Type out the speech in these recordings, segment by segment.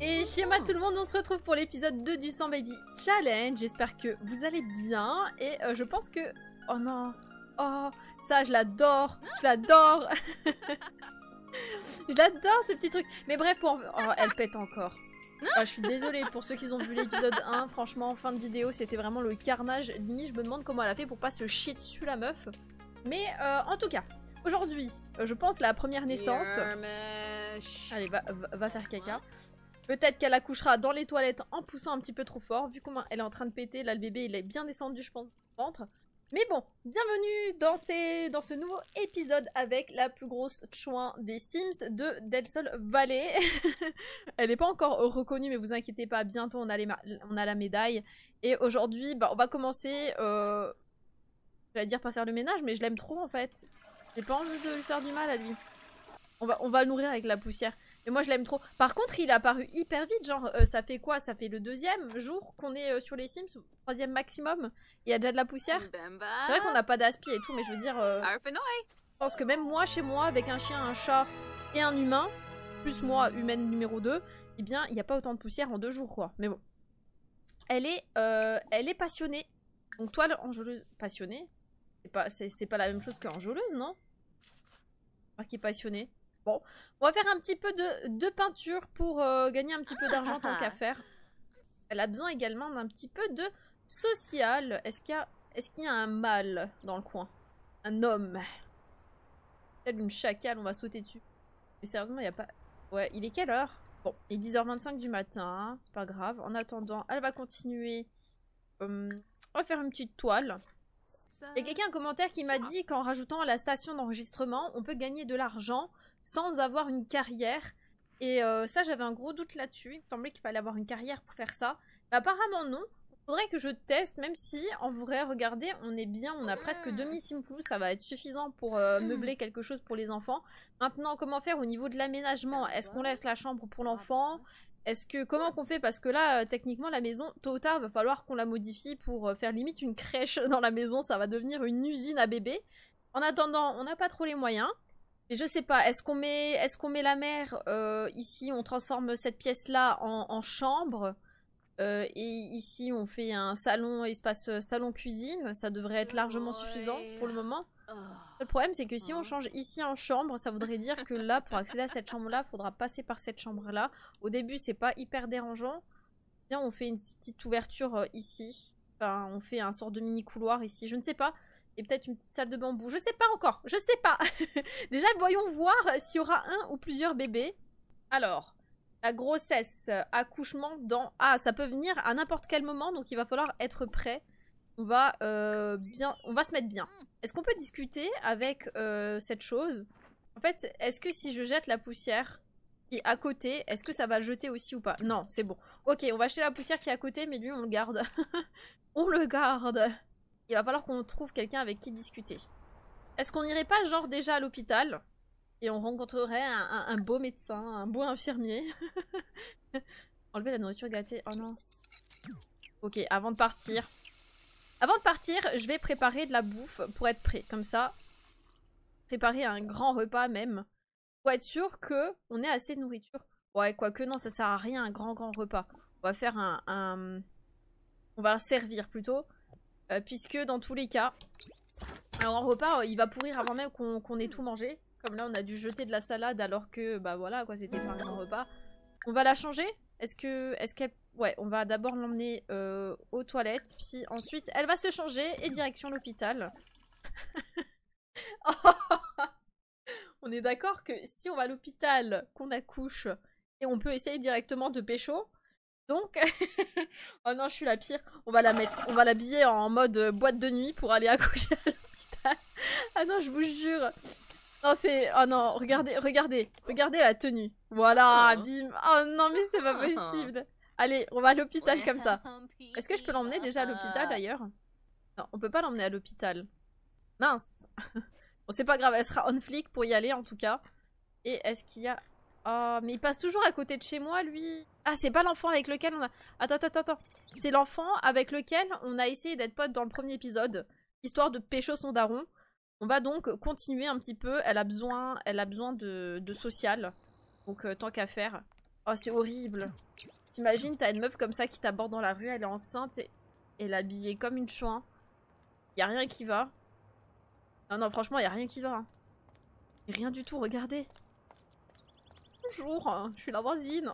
Et schéma tout le monde, on se retrouve pour l'épisode 2 du 100 Baby Challenge. J'espère que vous allez bien et euh, je pense que... Oh non Oh Ça, je l'adore Je l'adore Je l'adore ce petit truc Mais bref, pour... Oh, elle pète encore. Ah, je suis désolée pour ceux qui ont vu l'épisode 1. Franchement, en fin de vidéo, c'était vraiment le carnage. niche je me demande comment elle a fait pour pas se chier dessus, la meuf. Mais euh, en tout cas, aujourd'hui, euh, je pense la première naissance. Allez, va faire caca. Peut-être qu'elle accouchera dans les toilettes en poussant un petit peu trop fort. Vu comment elle est en train de péter, là le bébé il est bien descendu je pense ventre. Mais bon, bienvenue dans, ce nouveau épisode avec la plus grosse chouin des Sims de Del Sol Valley. elle n'est pas encore reconnue mais vous inquiétez pas, bientôt on a, la médaille. Et aujourd'hui bah, on va commencer, euh... j'allais dire pas faire le ménage mais je l'aime trop en fait. J'ai pas envie de lui faire du mal à lui. On va, on va le nourrir avec la poussière. Mais moi, je l'aime trop. Par contre, il a apparu hyper vite. Genre, euh, ça fait quoi Ça fait le deuxième jour qu'on est euh, sur les Sims, troisième maximum. Il y a déjà de la poussière. Ben, ben. C'est vrai qu'on n'a pas d'aspi et tout, mais je veux dire. Euh, je pense que même moi, chez moi, avec un chien, un chat et un humain, plus moi, humaine numéro 2, eh bien, il n'y a pas autant de poussière en deux jours, quoi. Mais bon. Elle est, elle est passionnée. Donc, toi, enjôleuse. Passionnée C'est pas, pas la même chose qu'enjôleuse, non Qui est passionnée. Bon, on va faire un petit peu de, peinture pour euh, gagner un petit peu d'argent tant qu'à faire. Elle a besoin également d'un petit peu de social. Est-ce qu'il y, a, est a un mâle dans le coin Un homme Telle une chacale, on va sauter dessus. Mais sérieusement, il n'y a pas... Ouais, il est quelle heure Bon, il est 10h25 du matin, c'est pas grave. En attendant, elle va continuer. Euh, on va faire une petite toile. Il y a quelqu'un en commentaire qui m'a dit qu'en rajoutant la station d'enregistrement, on peut gagner de l'argent sans avoir une carrière. Et euh, ça, j'avais un gros doute là-dessus. Il semblait qu'il fallait avoir une carrière pour faire ça. Bah, apparemment, non. Il faudrait que je teste, même si, en vrai, regardez, on est bien, on a presque mm. demi simplou, ça va être suffisant pour euh, mm. meubler quelque chose pour les enfants. Maintenant, comment faire au niveau de l'aménagement Est-ce qu'on laisse la chambre pour l'enfant Est-ce que comment qu'on fait Parce que là, euh, techniquement, la maison, tôt ou tard, va falloir qu'on la modifie pour faire limite une crèche dans la maison. Ça va devenir une usine à bébés. En attendant, on n'a pas trop les moyens. Mais je sais pas, est-ce qu'on met, est qu'on met la mer euh, ici, on transforme cette pièce-là en, chambre euh, et ici on fait un salon, espace euh, salon-cuisine, ça devrait être largement suffisant pour le moment. Oh. Le problème c'est que si on hein. change ici en chambre, ça voudrait dire que là, pour accéder à cette chambre-là, il faudra passer par cette chambre-là. Au début c'est pas hyper dérangeant. Bien, on fait une petite ouverture ici. Enfin, on fait un sort de mini couloir ici, je ne sais pas et peut-être une petite salle de bambou. Je sais pas encore, je sais pas. Déjà, voyons voir s'il y aura un ou plusieurs bébés. Alors, la grossesse, euh, accouchement dans... Ah, ça peut venir à n'importe quel moment, donc il va falloir être prêt. On va, euh, bien... On va se mettre bien. Est-ce qu'on peut discuter avec euh, cette chose En fait, est-ce que si je jette la poussière qui est à côté, est-ce que ça va le jeter aussi ou pas Non, c'est bon. Ok, on va acheter la poussière qui est à côté, mais lui, on le garde. on le garde il va falloir qu'on trouve quelqu'un avec qui discuter. Est-ce qu'on n'irait pas genre déjà à l'hôpital et on rencontrerait un, beau médecin, un beau infirmier Enlever la nourriture gâtée, oh non. Ok, avant de partir. Avant de partir, je vais préparer de la bouffe pour être prêt. Comme ça, préparer un grand repas même. Pour être sûr que on ait assez de nourriture. Ouais, quoique non, ça sert à rien un grand grand repas. On va faire un... On va servir plutôt euh, puisque dans tous les cas, un euh, repas, euh, il va pourrir avant même qu'on ait tout mangé. Comme là, on a dû jeter de la salade alors que, bah voilà, quoi, c'était pas un repas. On va la changer Est-ce que, est-ce qu'elle... Ouais, on va d'abord l'emmener aux toilettes, puis ensuite, elle va se changer et direction l'hôpital. Oh, on est d'accord que si on va à l'hôpital, qu'on accouche, et on peut essayer directement de pécho, donc, oh non, je suis la pire. On va la mettre, on va l'habiller en mode euh, boîte de nuit pour aller accoucher à l'hôpital. ah non, je vous jure. Non, c'est, oh non, regardez, regardez, regardez la tenue. Voilà, oh. bim. Oh non, mais c'est pas oh. possible. Allez, on va à l'hôpital comme ça. Est-ce que je peux l'emmener déjà à l'hôpital d'ailleurs Non, on peut pas l'emmener à l'hôpital. Mince. bon, c'est pas grave, elle sera on flic pour y aller en tout cas. Et est-ce qu'il y a Oh, mais il passe toujours à côté de chez moi, lui. Ah, c'est pas l'enfant avec lequel on a... Attends, attends, attends. C'est l'enfant avec lequel on a essayé d'être pote dans le premier épisode. Histoire de pécho son daron. On va donc continuer un petit peu. Elle a besoin, elle a besoin de, social. Donc, euh, tant qu'à faire. Oh, c'est horrible. T'imagines, t'as une meuf comme ça qui t'aborde dans la rue, elle est enceinte et elle est habillée comme une chouin. Y a rien qui va. Non, non, franchement, y a rien qui va. Hein. Rien du tout, regardez. Bonjour, je suis la voisine.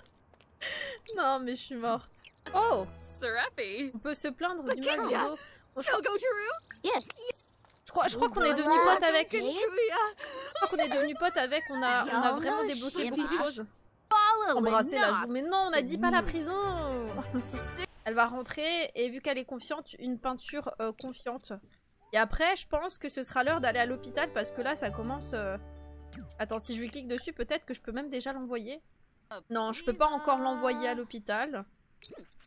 non, mais je suis morte. Oh On peut se plaindre du mal du Je crois, je crois qu'on est devenu pote avec. Je crois qu'on est devenu pote avec. On a, on a vraiment débloqué beaucoup de choses. Embrasser la joue. Mais non, on a dit pas la mm. prison. Elle va rentrer et vu qu'elle est confiante, une peinture euh, confiante. Et après, je pense que ce sera l'heure d'aller à l'hôpital parce que là, ça commence. Euh, Attends, si je lui clique dessus, peut-être que je peux même déjà l'envoyer. Ah, non, je peux pas bah. encore l'envoyer à l'hôpital.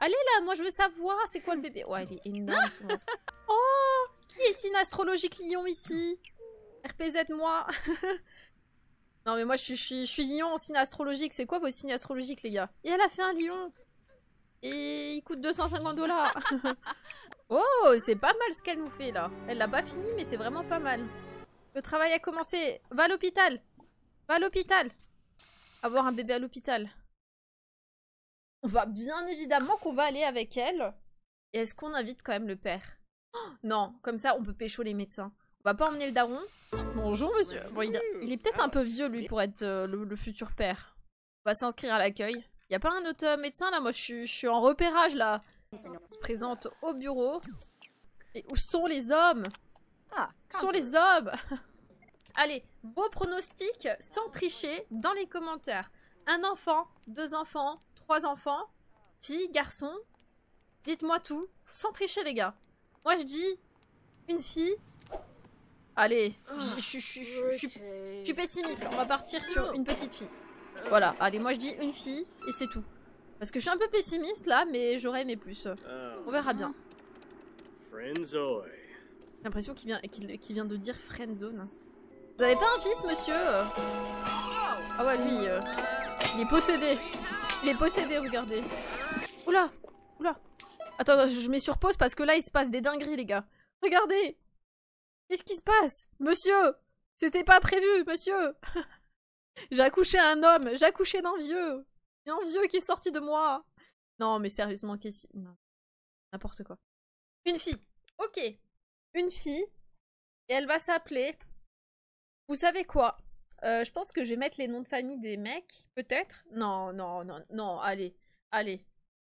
Allez là, moi je veux savoir c'est quoi le bébé. Ouais, il est énorme Oh Qui est Sine Astrologique lion ici RPZ moi Non mais moi je suis, je suis, lion en signe astrologique, c'est quoi vos signes astrologiques les gars Et elle a fait un lion Et il coûte 250 dollars Oh, c'est pas mal ce qu'elle nous fait là. Elle l'a pas fini mais c'est vraiment pas mal. Le travail a commencé. Va à l'hôpital. Va à l'hôpital. Avoir un bébé à l'hôpital. On va bien évidemment qu'on va aller avec elle. Et est-ce qu'on invite quand même le père oh Non, comme ça on peut pécho les médecins. On va pas emmener le daron. Bonjour monsieur. Bon, il, est peut-être un peu vieux lui pour être euh, le, futur père. On va s'inscrire à l'accueil. Y a pas un autre euh, médecin là Moi je suis en repérage là. On se présente au bureau. Et où sont les hommes ah, que sont les hommes Allez, vos pronostics sans tricher dans les commentaires. Un enfant, deux enfants, trois enfants, fille, garçon. Dites-moi tout, sans tricher les gars. Moi je dis une fille. Allez, je suis pessimiste. On va partir sur une petite fille. Voilà, allez, moi je dis une fille et c'est tout. Parce que je suis un peu pessimiste là, mais j'aurais aimé plus. Euh, On verra bien. Mhm. J'ai l'impression qu'il vient, qu'il vient de dire friendzone. Vous avez pas un fils, monsieur Ah ouais, lui, euh, il est possédé. Il est possédé, regardez. Oula Oula Attends, je mets sur pause parce que là, il se passe des dingueries, les gars. Regardez Qu'est-ce qui se passe Monsieur C'était pas prévu, monsieur J'ai accouché un homme, j'ai accouché d'un vieux Un vieux qui est sorti de moi Non, mais sérieusement, qu'est-ce... N'importe quoi. Une fille Ok une fille et elle va s'appeler. Vous savez quoi euh, Je pense que je vais mettre les noms de famille des mecs, peut-être. Non, non, non, non, allez, allez.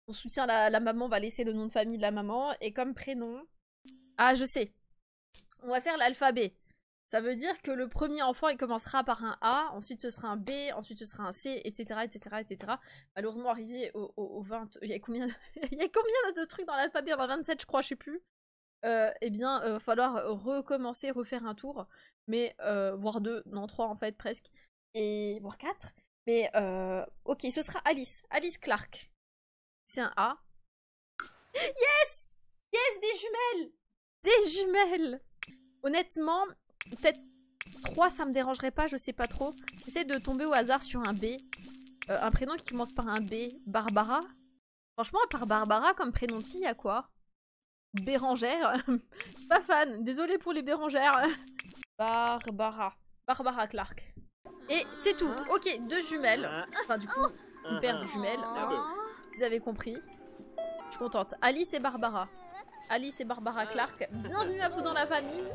On soutient la, maman, on va laisser le nom de famille de la maman. Et comme prénom. Ah, je sais. On va faire l'alphabet. Ça veut dire que le premier enfant, il commencera par un A, ensuite ce sera un B, ensuite ce sera un C, etc. etc., etc. Malheureusement, arrivé au, 20... Il y a combien, il y a combien de trucs dans l'alphabet Il y en a 27, je crois, je sais plus. Euh, eh bien, euh, falloir euh, recommencer, refaire un tour, mais euh, voire deux, non trois en fait presque, et voire quatre. Mais ok, ce sera Alice, Alice Clark. C'est un A. Yes, yes, des jumelles, des jumelles. Honnêtement, peut-être trois, ça me dérangerait pas, je sais pas trop. J'essaie de tomber au hasard sur un B, un prénom qui commence par un B, Barbara. Franchement, par Barbara comme prénom de fille, à quoi Bérangère. Pas fan, désolé pour les Bérangères. Barbara. Barbara Clark. Et c'est tout. Ok, deux jumelles. Enfin, du coup, une paire de jumelles. Ah. Ah vous avez compris. Je suis contente. Alice et Barbara. Alice et Barbara ah. Clark. Bienvenue à vous dans la famille.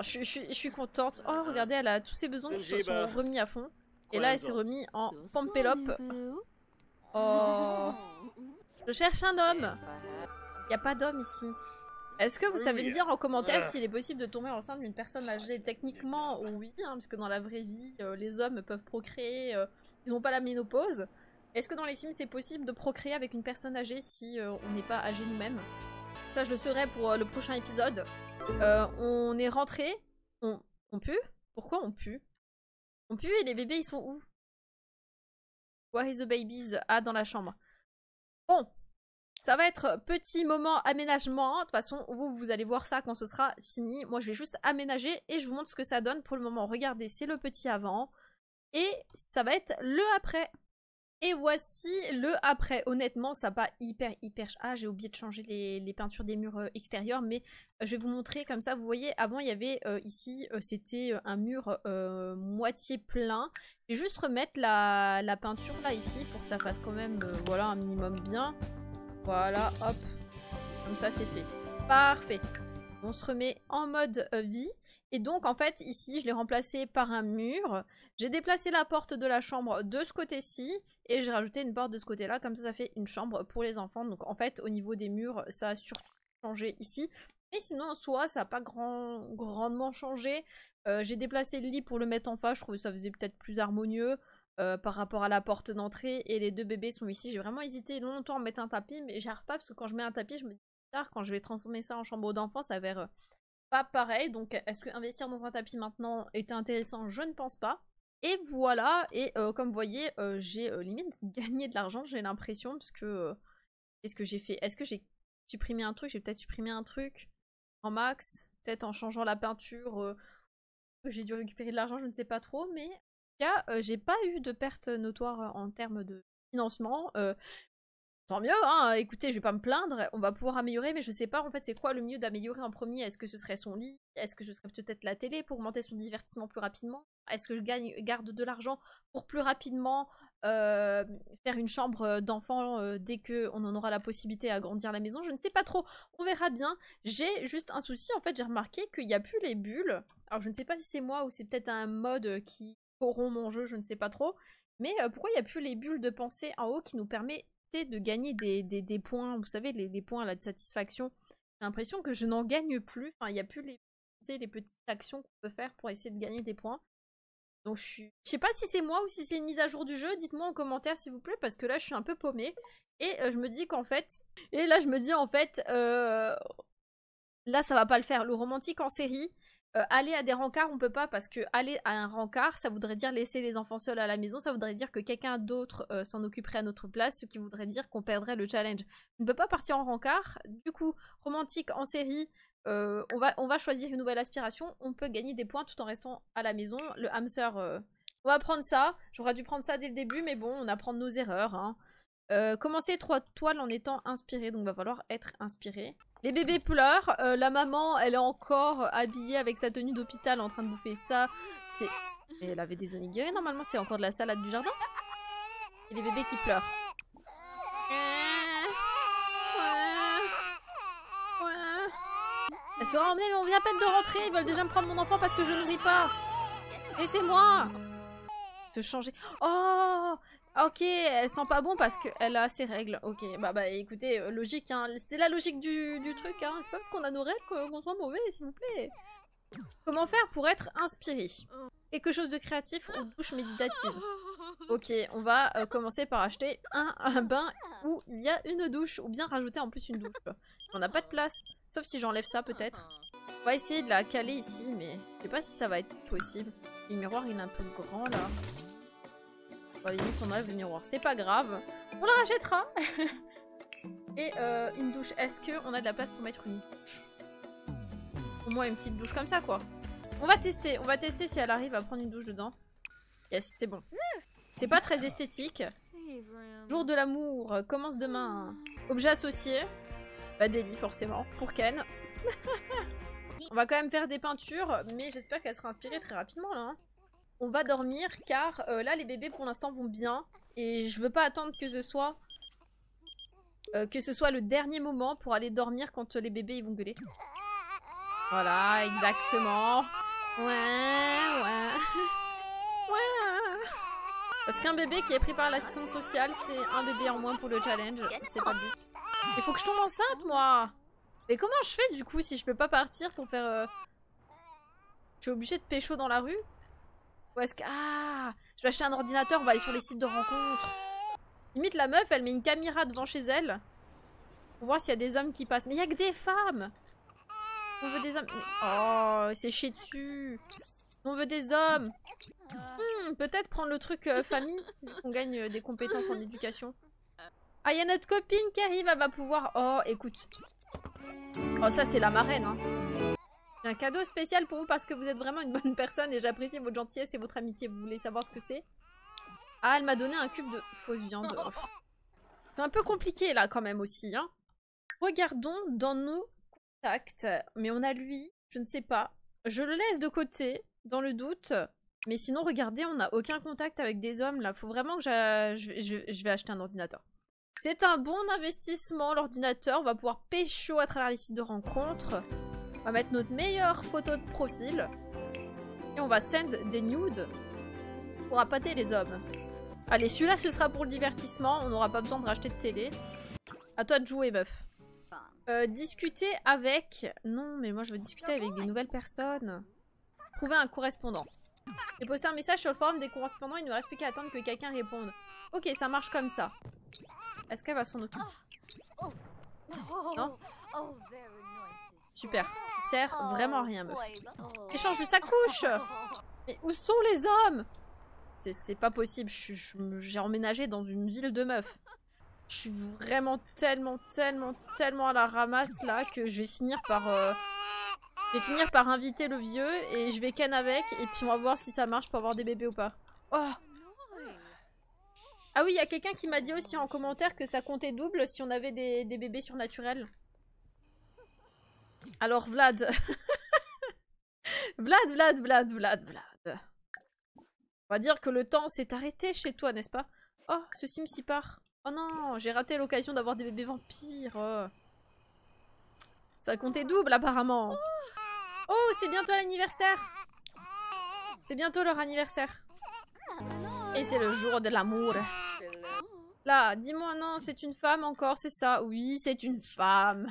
je, suis contente. Oh, regardez, elle a tous ses besoins qui se sont remis à fond. Et là, elle s'est remis en Pampelope. Oh. Je cherche un homme. Eh, bah. Il n'y a pas d'homme ici. Est-ce que vous savez me dire en commentaire s'il est possible de tomber enceinte d'une personne âgée Techniquement, oui, hein, parce que dans la vraie vie, euh, les hommes peuvent procréer, euh, ils n'ont pas la ménopause. Est-ce que dans les Sims, c'est possible de procréer avec une personne âgée si euh, on n'est pas âgé nous-mêmes Ça, je le serai pour le prochain épisode. on est rentré. On, on pue Pourquoi on pue On pue et les bébés, ils sont où Where is the babies Ah, dans la chambre. Bon, ça va être petit moment aménagement. Hein. De toute façon, vous, vous allez voir ça quand ce sera fini. Moi, je vais juste aménager et je vous montre ce que ça donne pour le moment. Regardez, c'est le petit avant. Et ça va être le après. Et voici le après. Honnêtement, ça pas hyper hyper... Ah, j'ai oublié de changer les, peintures des murs euh, extérieurs, mais euh, je vais vous montrer comme ça. Vous voyez, avant, il y avait euh, ici, c'était un mur moitié plein. Je vais juste remettre la, peinture là, ici, pour que ça fasse quand même, voilà, un minimum bien. Voilà, hop. Comme ça, c'est fait. Parfait. On se remet en mode euh, vie. Et donc, en fait, ici, je l'ai remplacé par un mur. J'ai déplacé la porte de la chambre de ce côté-ci. Et j'ai rajouté une porte de ce côté-là. Comme ça, ça fait une chambre pour les enfants. Donc, en fait, au niveau des murs, ça a surtout changé ici. Mais sinon, soit ça n'a pas grand, grandement changé. Euh, j'ai déplacé le lit pour le mettre en face. Je trouvais que ça faisait peut-être plus harmonieux. Euh, par rapport à la porte d'entrée et les deux bébés sont ici. J'ai vraiment hésité longtemps à mettre un tapis, mais j'arrive pas parce que quand je mets un tapis, je me dis tard quand je vais transformer ça en chambre d'enfant, ça va être euh, pas pareil. Donc est-ce que investir dans un tapis maintenant est intéressant Je ne pense pas. Et voilà, et euh, comme vous voyez, j'ai limite gagné de l'argent, j'ai l'impression, parce que... Qu'est-ce que j'ai fait Est-ce que j'ai supprimé un truc J'ai peut-être supprimé un truc en max, peut-être en changeant la peinture j'ai dû récupérer de l'argent, je ne sais pas trop, mais cas, euh, j'ai pas eu de perte notoire euh, en termes de financement. Euh, tant mieux, hein. écoutez, je vais pas me plaindre, on va pouvoir améliorer, mais je sais pas en fait c'est quoi le mieux d'améliorer en premier. Est-ce que ce serait son lit Est-ce que ce serait peut-être la télé pour augmenter son divertissement plus rapidement Est-ce que je gagne, garde de l'argent pour plus rapidement faire une chambre d'enfant dès qu'on en aura la possibilité à agrandir la maison Je ne sais pas trop, on verra bien. J'ai juste un souci, en fait j'ai remarqué qu'il n'y a plus les bulles. Alors je ne sais pas si c'est moi ou c'est peut-être un mode qui corrompt mon jeu, je ne sais pas trop. Mais euh, pourquoi il n'y a plus les bulles de pensée en haut qui nous permettaient de gagner des, des, points, vous savez, les, points là, de satisfaction J'ai l'impression que je n'en gagne plus. Enfin, il n'y a plus les pensées, les petites actions qu'on peut faire pour essayer de gagner des points. Donc je ne sais pas si c'est moi ou si c'est une mise à jour du jeu, dites-moi en commentaire s'il vous plaît, parce que là je suis un peu paumée. Et euh, je me dis qu'en fait... Et là je me dis en fait... Euh, là ça va pas le faire, le romantique en série, euh, aller à des rencarts, on peut pas parce que aller à un rencard, ça voudrait dire laisser les enfants seuls à la maison, ça voudrait dire que quelqu'un d'autre euh, s'en occuperait à notre place, ce qui voudrait dire qu'on perdrait le challenge. On ne peut pas partir en rencard. Du coup, romantique en série, euh, on, va, on va choisir une nouvelle aspiration, on peut gagner des points tout en restant à la maison. Le hamster, on va prendre ça. J'aurais dû prendre ça dès le début, mais bon, on apprend nos erreurs. Hein. commencer trois toiles en étant inspiré, donc va falloir être inspiré. Les bébés pleurent, euh, la maman elle est encore habillée avec sa tenue d'hôpital en train de bouffer ça. C'est... elle avait des onigiri normalement, c'est encore de la salade du jardin. Et les bébés qui pleurent. Elle sera emmenée mais on vient à peine de rentrer, ils veulent déjà me prendre mon enfant parce que je ne nourris pas. Laissez-moi Se changer. Oh Ok, elle sent pas bon parce qu'elle a ses règles. Ok, bah bah écoutez, euh, logique, hein. c'est la logique du, truc, hein. c'est pas parce qu'on a nos règles qu'on soit mauvais, s'il vous plaît. Comment faire pour être inspiré Quelque chose de créatif ou douche méditative Ok, on va euh, commencer par acheter un, un bain où il y a une douche, ou bien rajouter en plus une douche. On n'a pas de place, sauf si j'enlève ça peut-être. On va essayer de la caler ici, mais je sais pas si ça va être possible. Le miroir il est un peu grand là limite, on a le miroir. C'est pas grave. On le rachètera. Et euh, une douche. Est-ce qu'on a de la place pour mettre une douche Au moins une petite douche comme ça, quoi. On va tester. On va tester si elle arrive à prendre une douche dedans. Yes, c'est bon. C'est pas très esthétique. Jour de l'amour commence demain. Objet associé. Bah, lits forcément. Pour Ken. on va quand même faire des peintures, mais j'espère qu'elle sera inspirée très rapidement, là. Hein on va dormir car euh, là les bébés pour l'instant vont bien et je veux pas attendre que ce soit euh, que ce soit le dernier moment pour aller dormir quand euh, les bébés ils vont gueuler. Voilà, exactement. Ouais, ouais. Ouais. Parce qu'un bébé qui est pris par l'assistante sociale, c'est un bébé en moins pour le challenge. C'est pas le but. Il faut que je tombe enceinte, moi Mais comment je fais du coup si je peux pas partir pour faire... Je suis obligée de pécho dans la rue où est-ce que... Ah Je vais acheter un ordinateur, on va aller sur les sites de rencontre. Limite, la meuf, elle met une caméra devant chez elle. Pour voir s'il y a des hommes qui passent. Mais il y a que des femmes On veut des hommes... Oh, c'est chez dessus On veut des hommes hmm, Peut-être prendre le truc euh, famille, on gagne euh, des compétences en éducation. Ah, il y a notre copine qui arrive, elle va pouvoir... Oh, écoute. Oh, ça, c'est la marraine, hein un cadeau spécial pour vous parce que vous êtes vraiment une bonne personne et j'apprécie votre gentillesse et votre amitié. Vous voulez savoir ce que c'est Ah, elle m'a donné un cube de fausse viande. C'est un peu compliqué là quand même aussi. Hein. Regardons dans nos contacts. Mais on a lui, je ne sais pas. Je le laisse de côté, dans le doute. Mais sinon, regardez, on n'a aucun contact avec des hommes là. Faut vraiment que je, vais acheter un ordinateur. C'est un bon investissement, l'ordinateur. On va pouvoir pécho à travers les sites de rencontres. On va mettre notre meilleure photo de profil. Et on va send des nudes pour appâter les hommes. Allez, celui-là, ce sera pour le divertissement. On n'aura pas besoin de racheter de télé. À toi de jouer, meuf. Euh, discuter avec... Non, mais moi, je veux discuter avec des nouvelles personnes. Trouver un correspondant. Et poster un message sur le forum des correspondants. Il ne reste plus qu'à attendre que quelqu'un réponde. Ok, ça marche comme ça. Est-ce qu'elle va s'en occuper Non oh, Super. Sert vraiment rien, meuf. échange oh. mais sa couche Mais où sont les hommes C'est pas possible, j'ai emménagé dans une ville de meufs. Je suis vraiment tellement, tellement, tellement à la ramasse là que je vais finir par... Euh, je vais finir par inviter le vieux et je vais ken avec et puis on va voir si ça marche pour avoir des bébés ou pas. Oh Ah oui, il y a quelqu'un qui m'a dit aussi en commentaire que ça comptait double si on avait des bébés surnaturels. Alors, Vlad. Vlad, Vlad, Vlad, Vlad, Vlad. On va dire que le temps s'est arrêté chez toi, n'est-ce pas Oh, ce sim s'y part. Oh non, j'ai raté l'occasion d'avoir des bébés vampires. Ça Ça comptait double, apparemment. Oh, c'est bientôt l'anniversaire. C'est bientôt leur anniversaire. Et c'est le jour de l'amour. Là, dis-moi, non, c'est une femme encore, c'est ça Oui, c'est une femme.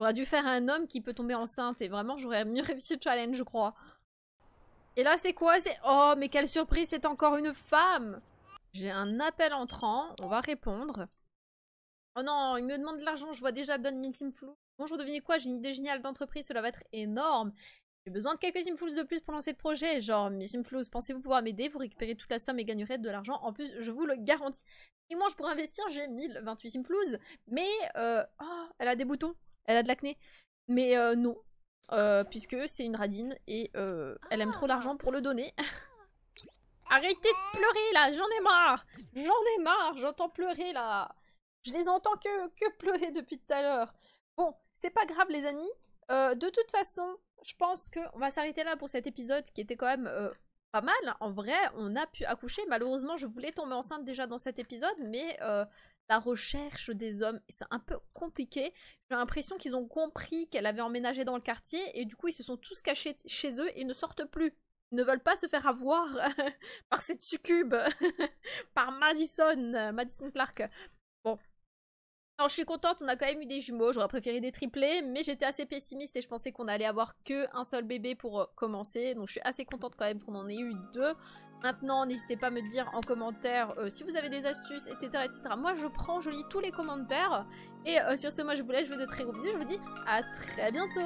J'aurais dû faire un homme qui peut tomber enceinte et vraiment j'aurais mieux réussi le challenge, je crois. Et là, c'est quoi Oh, mais quelle surprise, c'est encore une femme J'ai un appel entrant, on va répondre. Oh non, il me demande de l'argent, je vois déjà Don 1000 Flou. Bonjour, devinez quoi J'ai une idée géniale d'entreprise, cela va être énorme. J'ai besoin de quelques Simflous de plus pour lancer le projet. Genre, Miss Simflous, pensez-vous pouvoir m'aider Vous récupérez toute la somme et gagnerez de l'argent. En plus, je vous le garantis. Et moi, je pourrais investir, j'ai 1028 Simflous. Mais, euh, oh, elle a des boutons. Elle a de l'acné. Mais euh, non, euh, puisque c'est une radine et euh, elle aime trop l'argent pour le donner. Arrêtez de pleurer là, j'en ai marre J'en ai marre, j'entends pleurer là Je les entends que, que pleurer depuis tout à l'heure. Bon, c'est pas grave les amis. de toute façon, je pense qu'on va s'arrêter là pour cet épisode qui était quand même pas mal. En vrai, on a pu accoucher. Malheureusement, je voulais tomber enceinte déjà dans cet épisode, mais la recherche des hommes. C'est un peu compliqué. J'ai l'impression qu'ils ont compris qu'elle avait emménagé dans le quartier et du coup ils se sont tous cachés chez eux et ne sortent plus. Ils ne veulent pas se faire avoir par cette succube, par Madison, Madison Clark. Alors je suis contente, on a quand même eu des jumeaux, j'aurais préféré des triplés, mais j'étais assez pessimiste et je pensais qu'on allait avoir qu'un seul bébé pour euh, commencer, donc je suis assez contente quand même qu'on en ait eu deux. Maintenant, n'hésitez pas à me dire en commentaire euh, si vous avez des astuces, etc., etc. Moi, je prends, je lis tous les commentaires. Et euh, sur ce, moi, je vous laisse, je vous de très gros bisous, je vous dis à très bientôt